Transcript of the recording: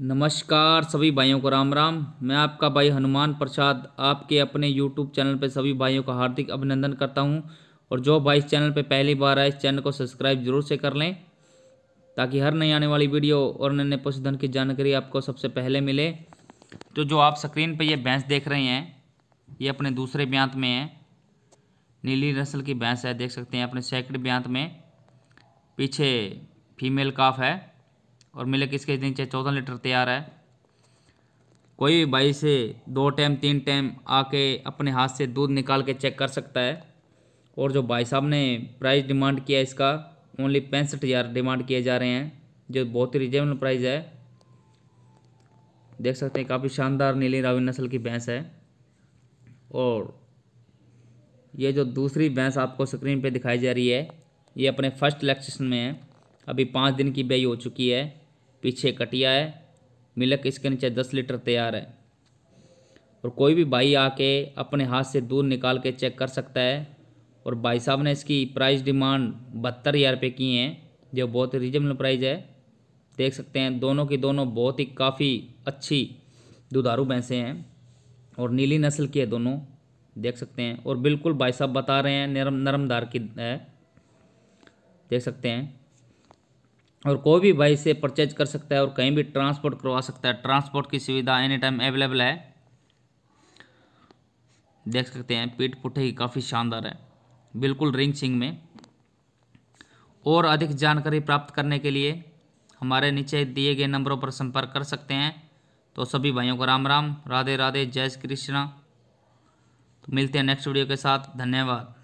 नमस्कार सभी भाइयों को राम राम मैं आपका भाई हनुमान प्रसाद आपके अपने यूट्यूब चैनल पर सभी भाइयों का हार्दिक अभिनंदन करता हूं और जो भाई इस चैनल पर पहली बार आए इस चैनल को सब्सक्राइब जरूर से कर लें ताकि हर नई आने वाली वीडियो और नए नए पशुधन की जानकारी आपको सबसे पहले मिले तो जो आप स्क्रीन पर यह भैंस देख रहे हैं ये अपने दूसरे ब्यांत में है नीली नस्ल की भैंस है देख सकते हैं अपने सैकड़ ब्यांत में पीछे फीमेल काफ है और मिल्क इसके नीचे चौदह लीटर तैयार है कोई भी भाई से दो टाइम तीन टाइम आके अपने हाथ से दूध निकाल के चेक कर सकता है और जो भाई साहब ने प्राइस डिमांड किया इसका ओनली पैंसठ हज़ार डिमांड किए जा रहे हैं जो बहुत ही रिजनेबल प्राइस है देख सकते हैं काफ़ी शानदार नीली रावी नस्ल की भैंस है और ये जो दूसरी भैंस आपको स्क्रीन पे दिखाई जा रही है ये अपने फर्स्ट इलेक्ट्रिशन में है अभी पाँच दिन की बेई हो चुकी है पीछे कटिया है मिलक इसके नीचे दस लीटर तैयार है और कोई भी भाई आके अपने हाथ से दूध निकाल के चेक कर सकता है और भाई साहब ने इसकी प्राइस डिमांड बहत्तर हज़ार रुपये की हैं जो बहुत रिजनेबल प्राइस है देख सकते हैं दोनों की दोनों बहुत ही काफ़ी अच्छी दुधारू भैंसे हैं और नीली नस्ल की है दोनों देख सकते हैं और बिल्कुल भाई साहब बता रहे हैं नरम नरम की है देख सकते हैं और कोई भी भाई से परचेज कर सकता है और कहीं भी ट्रांसपोर्ट करवा सकता है ट्रांसपोर्ट की सुविधा एनी टाइम अवेलेबल है देख सकते हैं पीठ ही काफ़ी शानदार है बिल्कुल रिंग सिंग में और अधिक जानकारी प्राप्त करने के लिए हमारे नीचे दिए गए नंबरों पर संपर्क कर सकते हैं तो सभी भाइयों को राम राम राधे राधे जय श्री कृष्णा तो मिलते हैं नेक्स्ट वीडियो के साथ धन्यवाद